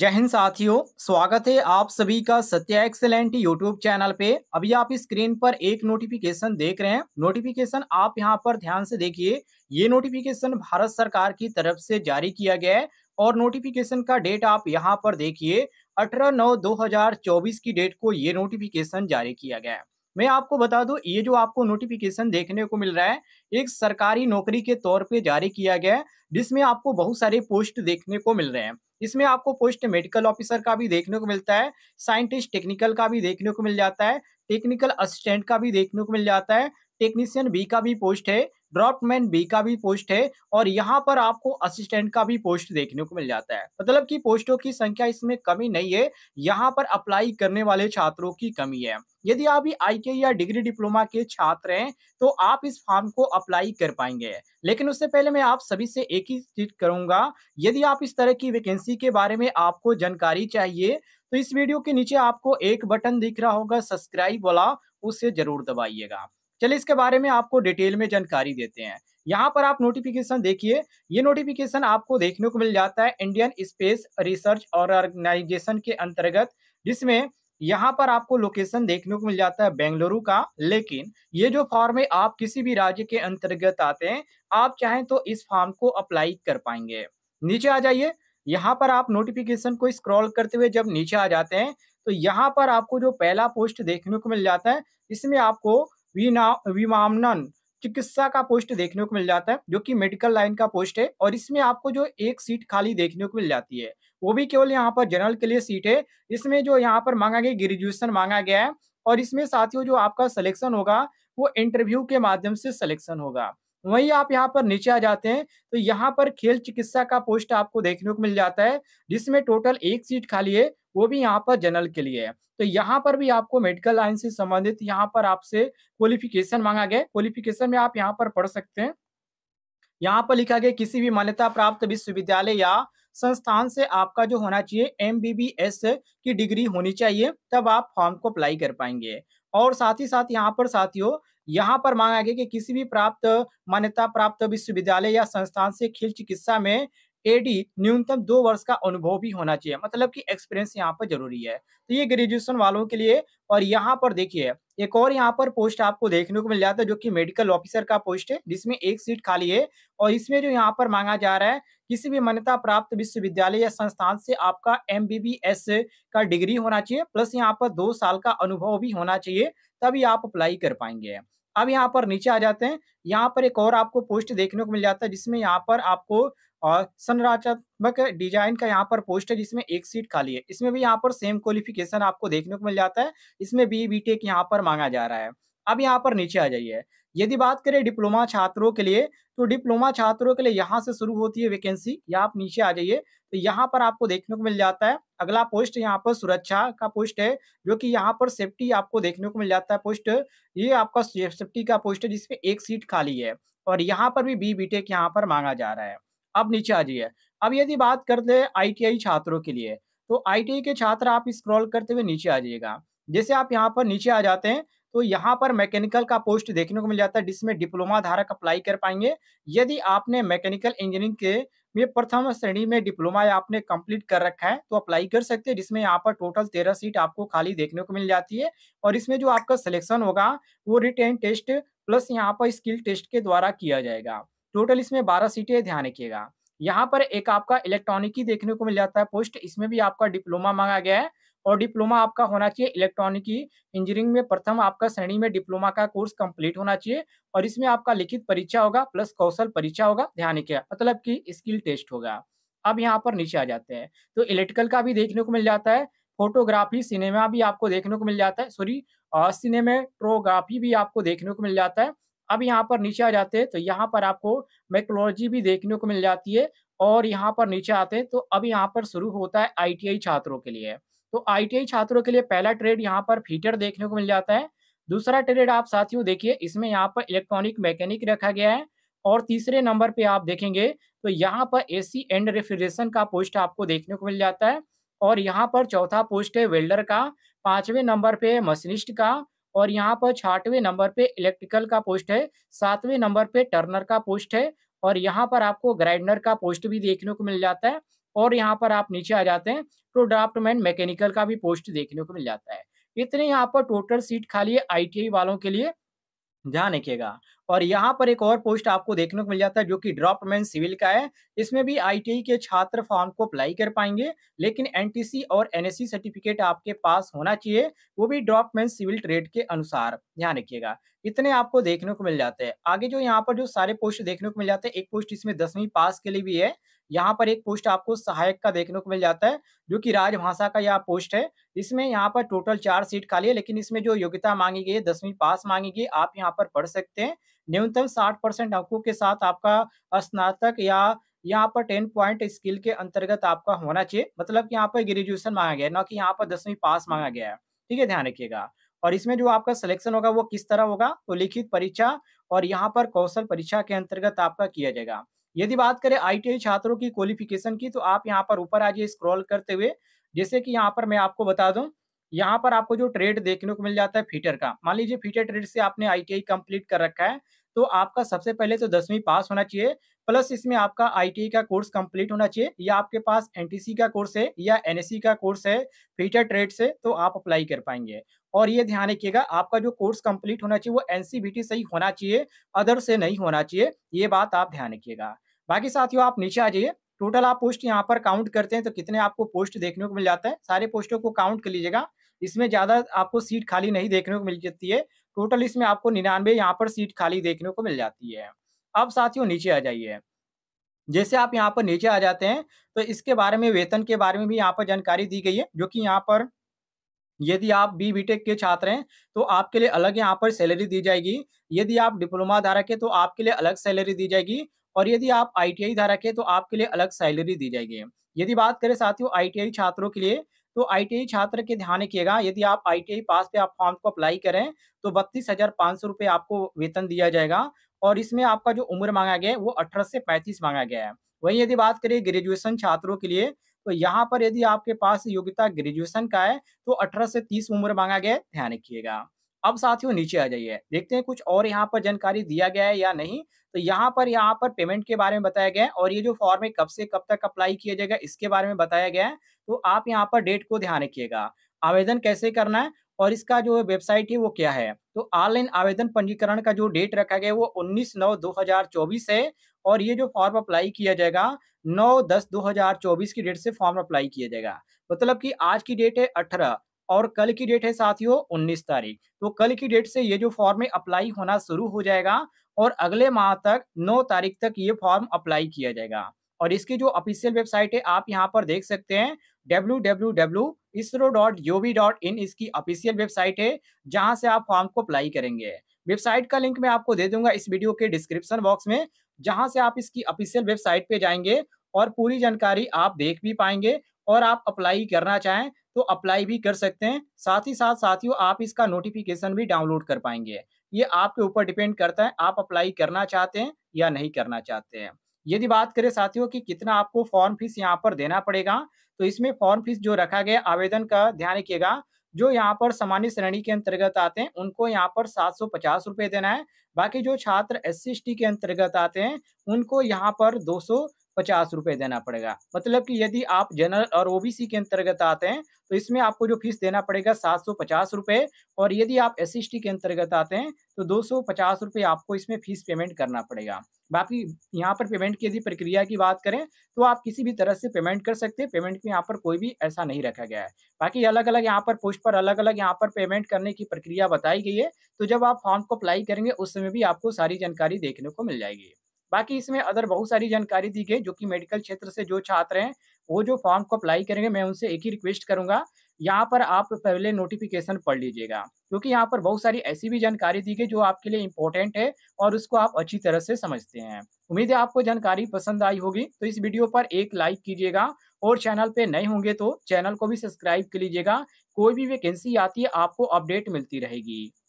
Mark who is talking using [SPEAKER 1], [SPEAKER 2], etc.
[SPEAKER 1] जय हिंद साथियों स्वागत है आप सभी का सत्या एक्सेलेंट यूट्यूब चैनल पे अभी आप स्क्रीन पर एक नोटिफिकेशन देख रहे हैं नोटिफिकेशन आप यहां पर ध्यान से देखिए ये नोटिफिकेशन भारत सरकार की तरफ से जारी किया गया है और नोटिफिकेशन का डेट आप यहां पर देखिए 18 नौ 2024 की डेट को ये नोटिफिकेशन जारी किया गया है मैं आपको बता दूं ये जो आपको नोटिफिकेशन देखने को मिल रहा है एक सरकारी नौकरी के तौर पे जारी किया गया है जिसमें आपको बहुत सारे पोस्ट देखने को मिल रहे हैं इसमें आपको पोस्ट मेडिकल ऑफिसर का भी देखने को मिलता है साइंटिस्ट टेक्निकल का भी देखने को मिल जाता है टेक्निकल असिस्टेंट का भी देखने को मिल जाता है टेक्नीशियन बी का भी पोस्ट है ड्राफ्टमैन बी का भी पोस्ट है और यहाँ पर आपको असिस्टेंट का भी पोस्ट देखने को मिल जाता है मतलब कि पोस्टों की संख्या इसमें कमी नहीं है यहाँ पर अप्लाई करने वाले छात्रों की कमी है यदि आप भी के या डिग्री डिप्लोमा के छात्र हैं तो आप इस फॉर्म को अप्लाई कर पाएंगे लेकिन उससे पहले मैं आप सभी से एक ही चीज करूंगा यदि आप इस तरह की वैकेंसी के बारे में आपको जानकारी चाहिए तो इस वीडियो के नीचे आपको एक बटन दिख रहा होगा सब्सक्राइब वाला उसे जरूर दबाइएगा चलिए इसके बारे में आपको डिटेल में जानकारी देते हैं यहाँ पर आप नोटिफिकेशन देखिए ये नोटिफिकेशन आपको देखने को मिल जाता है इंडियन स्पेस रिसर्च और ऑर्गेनाइजेशन के अंतर्गत जिसमें यहाँ पर आपको लोकेशन देखने को मिल जाता है बेंगलुरु का लेकिन ये जो फॉर्म है आप किसी भी राज्य के अंतर्गत आते हैं आप चाहें तो इस फॉर्म को अप्लाई कर पाएंगे नीचे आ जाइए यहाँ पर आप नोटिफिकेशन को स्क्रॉल करते हुए जब नीचे आ जाते हैं तो यहाँ पर आपको जो पहला पोस्ट देखने को मिल जाता है इसमें आपको विमामनन चिकित्सा का पोस्ट देखने को मिल जाता है जो कि मेडिकल लाइन का पोस्ट है और इसमें आपको जो एक सीट खाली देखने को मिल जाती है वो भी केवल यहाँ पर जनरल के लिए सीट है इसमें जो यहाँ पर मांगा गया ग्रेजुएशन मांगा गया है और इसमें साथियों जो आपका सिलेक्शन होगा वो इंटरव्यू के माध्यम से सिलेक्शन होगा वहीं आप यहाँ पर नीचे आ जाते हैं तो यहाँ पर खेल चिकित्सा का पोस्ट आपको देखने को मिल जाता है जिसमें टोटल एक सीट खाली है वो भी यहाँ पर जनरल के लिए है तो यहाँ पर भी आपको मेडिकल लाइन से संबंधित यहाँ पर आपसे क्वालिफिकेशन मांगा गया क्वालिफिकेशन में आप यहाँ पर पढ़ सकते हैं यहाँ पर लिखा गया किसी भी मान्यता प्राप्त विश्वविद्यालय या संस्थान से आपका जो होना चाहिए एम की डिग्री होनी चाहिए तब आप फॉर्म को अप्लाई कर पाएंगे और साथ ही साथ यहाँ पर साथियों यहाँ पर मांगा गया कि किसी भी प्राप्त मान्यता प्राप्त विश्वविद्यालय या संस्थान से खेल चिकित्सा में एडी न्यूनतम दो वर्ष का अनुभव भी होना चाहिए मतलब कि एक्सपीरियंस यहाँ पर जरूरी है तो ये ग्रेजुएशन वालों के लिए और यहाँ पर देखिए एक और यहाँ पर पोस्ट आपको देखने को मिल जाता है जो कि मेडिकल ऑफिसर का पोस्ट है जिसमें एक सीट खाली है और इसमें जो यहाँ पर मांगा जा रहा है किसी भी मान्यता प्राप्त विश्वविद्यालय या संस्थान से आपका एम का डिग्री होना चाहिए प्लस यहाँ पर दो साल का अनुभव भी होना चाहिए तभी आप अप्लाई कर पाएंगे अब यहाँ पर नीचे आ जाते हैं यहाँ पर एक और आपको पोस्ट देखने को मिल जाता है जिसमें यहाँ पर आपको और संरचनात्मक डिजाइन का यहाँ पर पोस्ट है जिसमें एक सीट खाली है इसमें भी यहाँ पर सेम क्वालिफिकेशन आपको देखने को मिल जाता है इसमें बी बी टेक यहाँ पर मांगा जा रहा है अब यहाँ पर नीचे आ जाइए यदि बात करें डिप्लोमा छात्रों के लिए तो डिप्लोमा छात्रों के लिए यहाँ से शुरू होती है वैकेंसी या आप नीचे आ जाइए तो यहाँ पर आपको देखने को मिल जाता है अगला पोस्ट यहाँ पर सुरक्षा का पोस्ट है जो कि यहाँ पर सेफ्टी आपको देखने को मिल जाता है पोस्ट ये आपका सेफ्टी का पोस्ट है जिसमें एक सीट खाली है और यहाँ पर भी बी बी टेक यहाँ पर मांगा जा रहा है अब नीचे आ जाइए अब यदि बात करते हैं आईटीआई छात्रों के लिए तो आईटीआई के छात्र आप स्क्रॉल करते हुए नीचे आ जाइएगा जैसे आप यहाँ पर नीचे आ जाते हैं तो यहाँ पर मैकेनिकल का पोस्ट देखने को मिल जाता है जिसमें डिप्लोमा धारक अप्लाई कर पाएंगे यदि आपने मैकेनिकल इंजीनियरिंग के में प्रथम श्रेणी में डिप्लोमा आपने कंप्लीट कर रखा है तो अप्लाई कर सकते हैं जिसमें यहाँ पर टोटल तेरह सीट आपको खाली देखने को मिल जाती है और इसमें जो आपका सिलेक्शन होगा वो रिटेन टेस्ट प्लस यहाँ पर स्किल टेस्ट के द्वारा किया जाएगा टोटल इसमें बारह सीटें ध्यान रखिएगा यहाँ पर एक आपका ही देखने को मिल जाता है पोस्ट इसमें भी आपका डिप्लोमा मांगा गया है और डिप्लोमा आपका होना चाहिए इलेक्ट्रॉनिकी इंजीनियरिंग में प्रथम आपका श्रेणी में डिप्लोमा का कोर्स कंप्लीट होना चाहिए और इसमें आपका लिखित परीक्षा होगा प्लस कौशल परीक्षा होगा ध्यान रखिएगा मतलब कि स्किल टेस्ट होगा अब यहाँ पर नीचे आ जाते हैं तो इलेक्ट्रिकल का भी देखने को मिल जाता है फोटोग्राफी सिनेमा भी आपको देखने को मिल जाता है सॉरी सिनेमेटोग्राफी भी आपको देखने को मिल जाता है अब यहाँ पर नीचे आ जाते हैं तो यहाँ पर आपको मैक्रोलॉजी भी देखने को मिल जाती है और यहाँ पर नीचे आते हैं तो अब यहाँ पर शुरू होता है आईटीआई छात्रों के लिए तो आईटीआई छात्रों के लिए पहला ट्रेड यहाँ पर फीटर देखने को मिल जाता है दूसरा ट्रेड आप साथियों देखिए इसमें यहाँ पर इलेक्ट्रॉनिक मैकेनिक रखा गया है और तीसरे नंबर पे आप देखेंगे तो यहाँ पर ए एंड रेफ्रिजरेशन का पोस्ट आपको देखने को मिल जाता है और यहाँ पर चौथा पोस्ट है वेल्डर का पांचवें नंबर पे मशीनिस्ट का और यहाँ पर छठवें नंबर पे इलेक्ट्रिकल का पोस्ट है सातवें नंबर पे टर्नर का पोस्ट है और यहाँ पर आपको ग्राइंडर का पोस्ट भी देखने को मिल जाता है और यहाँ पर आप नीचे आ जाते हैं तो ड्राफ्टमैन मैकेनिकल का भी पोस्ट देखने को मिल जाता है इतने यहाँ पर टोटल सीट खाली है आई वालों के लिए ध्यान रखिएगा और यहाँ पर एक और पोस्ट आपको देखने को मिल जाता है जो कि ड्रॉपमैन सिविल का है इसमें भी आईटीआई e के छात्र फॉर्म को अप्लाई कर पाएंगे लेकिन एनटीसी और एनएससी सर्टिफिकेट आपके पास होना चाहिए वो भी ड्रॉपमैन सिविल ट्रेड के अनुसार ध्यान रखिएगा इतने आपको देखने को मिल जाते हैं आगे जो यहाँ पर जो सारे पोस्ट देखने को मिल जाते हैं एक पोस्ट इसमें दसवीं पास के लिए भी है यहाँ पर एक पोस्ट आपको सहायक का देखने को मिल जाता है जो कि राजभाषा का यह पोस्ट है इसमें यहाँ पर टोटल चार सीट खाली है लेकिन इसमें जो योग्यता मांगी गई है दसवीं पास मांगी गई आप यहाँ पर पढ़ सकते हैं न्यूनतम साठ परसेंट अंकों के साथ आपका स्नातक या यहाँ पर टेन पॉइंट स्किल के अंतर्गत आपका होना चाहिए मतलब यहाँ पर ग्रेजुएशन मांगा गया है ना कि यहाँ पर दसवीं पास मांगा गया है ठीक है ध्यान रखिएगा और इसमें जो आपका सिलेक्शन होगा वो किस तरह होगा तो लिखित परीक्षा और यहाँ पर कौशल परीक्षा के अंतर्गत आपका किया जाएगा यदि बात करें आई छात्रों की क्वालिफिकेशन की तो आप यहाँ पर ऊपर आ जाइए स्क्रॉल करते हुए जैसे कि यहाँ पर मैं आपको बता दूं यहाँ पर आपको जो ट्रेड देखने को मिल जाता है फीटर का मान लीजिए फीटर ट्रेड से आपने आई कंप्लीट कर रखा है तो आपका सबसे पहले तो दसवीं पास होना चाहिए प्लस इसमें आपका आई का कोर्स कंप्लीट होना चाहिए या आपके पास एन का कोर्स है या एन e का कोर्स है फीटर ट्रेड से तो आप अप्लाई कर पाएंगे और ये ध्यान रखिएगा आपका जो कोर्स कंप्लीट होना चाहिए वो एन सही होना चाहिए अदर से नहीं होना चाहिए ये बात आप ध्यान रखिएगा बाकी साथियों आप नीचे आ जाइए टोटल आप पोस्ट यहाँ पर काउंट करते हैं तो कितने आपको पोस्ट देखने को मिल जाता है सारे पोस्टों को काउंट कर लीजिएगा इसमें ज़्यादा आपको सीट खाली नहीं देखने को मिल जाती है टोटल इसमें आपको निन्यानवे यहाँ पर सीट खाली देखने को मिल जाती है अब साथियों नीचे आ जाइए जैसे आप यहाँ पर नीचे आ जाते हैं तो इसके बारे में वेतन के बारे में भी यहाँ पर जानकारी दी गई है जो कि यहाँ पर यदि आप बी बी के छात्र हैं तो आपके लिए अलग यहाँ पर सैलरी दी जाएगी यदि आप डिप्लोमा धारक है तो आपके लिए अलग सैलरी दी जाएगी और यदि आप आई धारक है तो आपके लिए अलग सैलरी दी जाएगी यदि बात करें साथियों आई छात्रों के लिए तो आई छात्र के ध्यान रखिएगा यदि आप आई पास पे आप फॉर्म को अप्लाई करें तो बत्तीस हजार पाँच सौ रुपये आपको वेतन दिया जाएगा और इसमें आपका जो उम्र मांगा गया है वो अठारह से पैंतीस मांगा गया है वहीं यदि बात करें ग्रेजुएशन छात्रों के लिए तो यहाँ पर यदि आपके पास योग्यता ग्रेजुएशन का है तो अठारह से तीस उम्र मांगा गया ध्यान रखिएगा अब साथियों नीचे आ जाइए देखते हैं कुछ और यहाँ पर जानकारी दिया गया है या नहीं तो यहाँ पर यहाँ पर पेमेंट के बारे में बताया गया है और ये जो फॉर्म है कब से कब तक अप्लाई किया जाएगा इसके बारे में बताया गया है तो आप यहाँ पर डेट को ध्यान रखिएगा आवेदन कैसे करना है और इसका जो वेबसाइट है वो क्या है तो ऑनलाइन आवेदन पंजीकरण का जो डेट रखा गया है वो 19 नौ 2024 है और ये जो फॉर्म अप्लाई किया जाएगा 9 दस 2024 की डेट से फॉर्म अप्लाई किया जाएगा मतलब कि आज की डेट है 18 और कल की डेट है साथियों 19 तारीख तो कल की डेट से ये जो फॉर्म है अप्लाई होना शुरू हो जाएगा और अगले माह तक 9 तारीख तक ये फॉर्म अप्लाई किया जाएगा और इसकी जो ऑफिशियल वेबसाइट है आप यहाँ पर देख सकते हैं डब्ल्यू इसकी ऑफिशियल वेबसाइट है जहां से आप फॉर्म को अप्लाई करेंगे वेबसाइट का लिंक मैं आपको दे दूंगा इस वीडियो के डिस्क्रिप्शन बॉक्स में जहां से आप इसकी ऑफिशियल वेबसाइट पे जाएंगे और पूरी जानकारी आप देख भी पाएंगे और आप अप्लाई करना चाहें तो अप्लाई भी कर सकते हैं साथ ही साथ साथियों आप इसका नोटिफिकेशन भी डाउनलोड कर पाएंगे ये आपके ऊपर डिपेंड करता है आप अप्लाई करना चाहते हैं या नहीं करना चाहते हैं यदि बात करें साथियों कि कितना आपको फॉर्म फीस यहाँ पर देना पड़ेगा तो इसमें फॉर्म फीस जो रखा गया आवेदन का ध्यान रखिएगा जो यहाँ पर सामान्य श्रेणी के अंतर्गत आते हैं उनको यहाँ पर सात सौ पचास देना है बाकी जो छात्र एस सी के अंतर्गत आते हैं उनको यहाँ पर दो सौ पचास रुपए देना पड़ेगा मतलब कि यदि आप जनरल और ओबीसी के अंतर्गत आते हैं तो इसमें आपको जो फीस देना पड़ेगा सात सौ पचास रुपये और यदि आप एस सी के अंतर्गत आते हैं तो दो सौ पचास रुपये आपको इसमें फीस पेमेंट करना पड़ेगा बाकी यहाँ पर पेमेंट की यदि प्रक्रिया की बात करें तो आप किसी भी तरह से पेमेंट कर सकते हैं पेमेंट में यहाँ पर कोई भी ऐसा नहीं रखा गया है बाकी अलग अलग यहाँ पर पोस्ट पर अलग अलग यहाँ पर पेमेंट करने की प्रक्रिया बताई गई है तो जब आप फॉर्म को अप्लाई करेंगे उस समय भी आपको सारी जानकारी देखने को मिल जाएगी बाकी इसमें अदर बहुत सारी जानकारी दी गई जो कि मेडिकल क्षेत्र से जो छात्र हैं वो जो फॉर्म को अप्लाई करेंगे मैं उनसे एक ही रिक्वेस्ट करूंगा यहाँ पर आप पहले नोटिफिकेशन पढ़ लीजिएगा क्योंकि यहाँ पर बहुत सारी ऐसी भी जानकारी दी गई जो आपके लिए इम्पोर्टेंट है और उसको आप अच्छी तरह से समझते हैं उम्मीद है आपको जानकारी पसंद आई होगी तो इस वीडियो पर एक लाइक कीजिएगा और चैनल पे नए होंगे तो चैनल को भी सब्सक्राइब कर लीजिएगा कोई भी वैकेंसी आती है आपको अपडेट मिलती रहेगी